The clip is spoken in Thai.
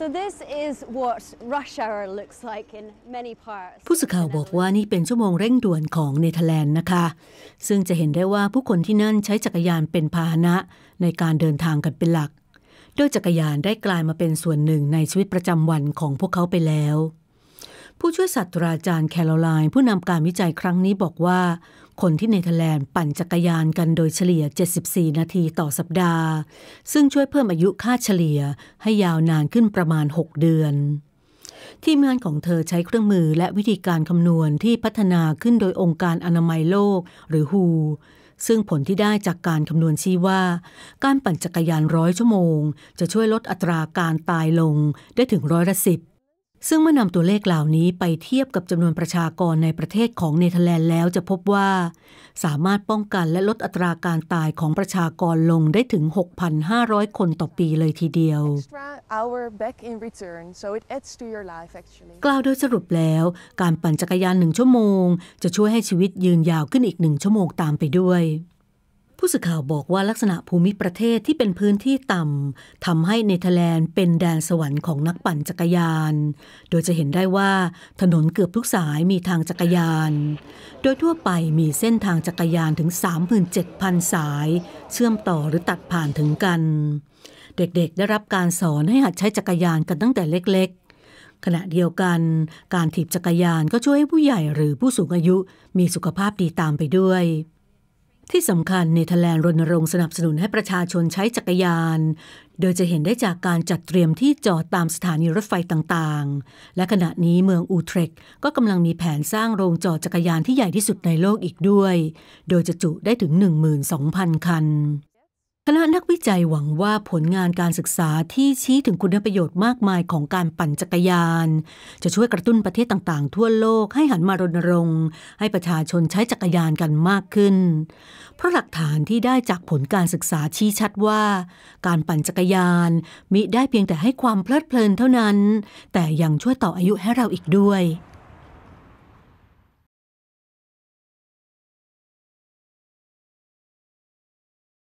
ผู้สื่อข่าวบอกว่านี่เป็นชั่วโมงเร่งด่วนของเนเธอร์แลนด์นะคะ ซึ่งจะเห็นได้ว่าผู้คนที่นั่นใช้จักรยานเป็นพาหนะ ในการเดินทางกันเป็นหลัก โดยจักรยานได้กลายมาเป็นส่วนหนึ่งในชีวิตประจำวันของพวกเขาไปแล้ว ผู้ช่วยศาสตราจารย์แคลโรไลน์ผู้นำการวิจัยครั้งนี้บอกว่าคนที่เนเธอร์แลนด์ปั่นจักรยานกันโดยเฉลี่ย 74 นาทีต่อสัปดาห์ ซึ่งช่วยเพิ่มอายุค่าเฉลี่ยให้ยาวนานขึ้นประมาณ 6 เดือน ทีมงานของเธอใช้เครื่องมือและวิธีการคำนวณที่พัฒนาขึ้นโดยองค์การอนามัยโลกหรือ WHO ซึ่งผลที่ได้จากการคำนวณชี้ว่า การปั่นจักรยานร้อยชั่วโมงจะช่วยลดอัตราการตายลง ได้ถึงร้อยละสิบซึ่งเมื่อนำตัวเลขเหล่านี้ไปเทียบกับจำนวนประชากรในประเทศของเนเธอร์แลนด์แล้วจะพบว่า สามารถป้องกันและลดอัตราการตายของประชากรลงได้ถึง 6,500 คนต่อปีเลยทีเดียว กล่าวโดยสรุปแล้วการปั่นจักรยานหนึ่งชั่วโมงจะช่วยให้ชีวิตยืนยาวขึ้นอีกหนึ่งชั่วโมงตามไปด้วยผู้สื่อข่าวบอกว่าลักษณะภูมิประเทศที่เป็นพื้นที่ต่ำทำให้เนเธอร์แลนด์เป็นแดนสวรรค์ของนักปั่นจักรยาน โดยจะเห็นได้ว่าถนนเกือบทุกสายมีทางจักรยาน โดยทั่วไปมีเส้นทางจักรยานถึง 37,000 สาย เชื่อมต่อหรือตัดผ่านถึงกัน เด็กๆ ได้รับการสอนให้หัดใช้จักรยานกันตั้งแต่เล็กๆ ขณะเดียวกัน การถีบจักรยานก็ช่วยให้ผู้ใหญ่หรือผู้สูงอายุมีสุขภาพดีตามไปด้วยที่สำคัญเนเธอร์แลนด์รณรงค์สนับสนุนให้ประชาชนใช้จักรยาน โดยจะเห็นได้จากการจัดเตรียมที่จอดตามสถานีรถไฟต่างๆ และขณะนี้เมืองอูเทรกก็กำลังมีแผนสร้างโรงจอดจักรยานที่ใหญ่ที่สุดในโลกอีกด้วย โดยจะจุได้ถึง 12,000 คันคณะนักวิจัยหวังว่าผลงานการศึกษาที่ชี้ถึงคุณประโยชน์มากมายของการปั่นจักรยาน จะช่วยกระตุ้นประเทศต่างๆทั่วโลกให้หันมารณรงค์ ให้ประชาชนใช้จักรยานกันมากขึ้นเพราะหลักฐานที่ได้จากผลการศึกษาชี้ชัดว่า การปั่นจักรยานมิได้เพียงแต่ให้ความเพลิดเพลินเท่านั้น แต่ยังช่วยต่ออายุให้เราอีกด้วย